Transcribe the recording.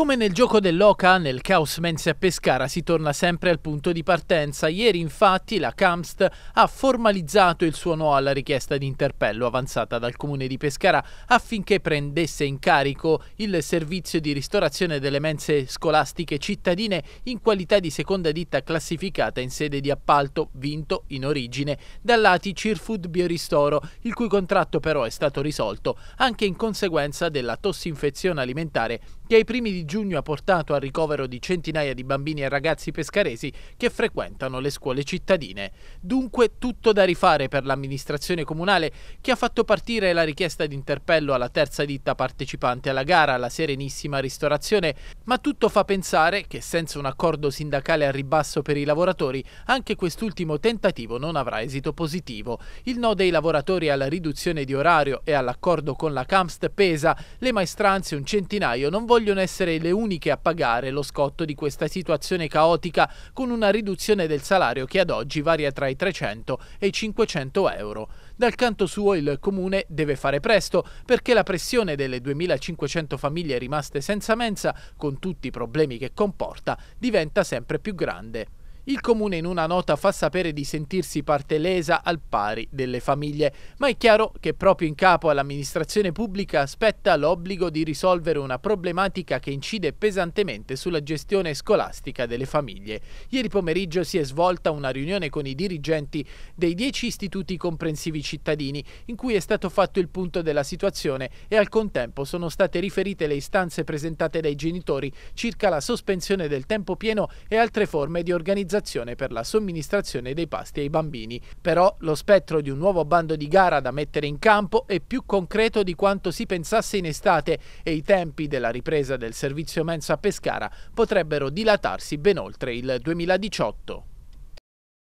Come nel gioco dell'Oca, nel Caos Mense a Pescara si torna sempre al punto di partenza. Ieri infatti la CAMST ha formalizzato il suo no alla richiesta di interpello avanzata dal Comune di Pescara affinché prendesse in carico il servizio di ristorazione delle mense scolastiche cittadine in qualità di seconda ditta classificata in sede di appalto vinto in origine dall'Ati Cirfood Bioristoro, il cui contratto però è stato risolto anche in conseguenza della tossinfezione alimentare che ai primi di giugno ha portato al ricovero di centinaia di bambini e ragazzi pescaresi che frequentano le scuole cittadine. Dunque tutto da rifare per l'amministrazione comunale che ha fatto partire la richiesta di interpello alla terza ditta partecipante alla gara, la Serenissima Ristorazione, ma tutto fa pensare che senza un accordo sindacale a ribasso per i lavoratori anche quest'ultimo tentativo non avrà esito positivo. Il no dei lavoratori alla riduzione di orario e all'accordo con la CAMST pesa, le maestranze un centinaio non vogliono essere essere le uniche a pagare lo scotto di questa situazione caotica con una riduzione del salario che ad oggi varia tra i 300 e i 500 euro. Dal canto suo il comune deve fare presto perché la pressione delle 2500 famiglie rimaste senza mensa, con tutti i problemi che comporta, diventa sempre più grande. Il comune in una nota fa sapere di sentirsi parte lesa al pari delle famiglie, ma è chiaro che proprio in capo all'amministrazione pubblica spetta l'obbligo di risolvere una problematica che incide pesantemente sulla gestione scolastica delle famiglie. Ieri pomeriggio si è svolta una riunione con i dirigenti dei dieci istituti comprensivi cittadini, in cui è stato fatto il punto della situazione e al contempo sono state riferite le istanze presentate dai genitori circa la sospensione del tempo pieno e altre forme di organizzazione organizzazione per la somministrazione dei pasti ai bambini. Però lo spettro di un nuovo bando di gara da mettere in campo è più concreto di quanto si pensasse in estate e i tempi della ripresa del servizio mensa a Pescara potrebbero dilatarsi ben oltre il 2018.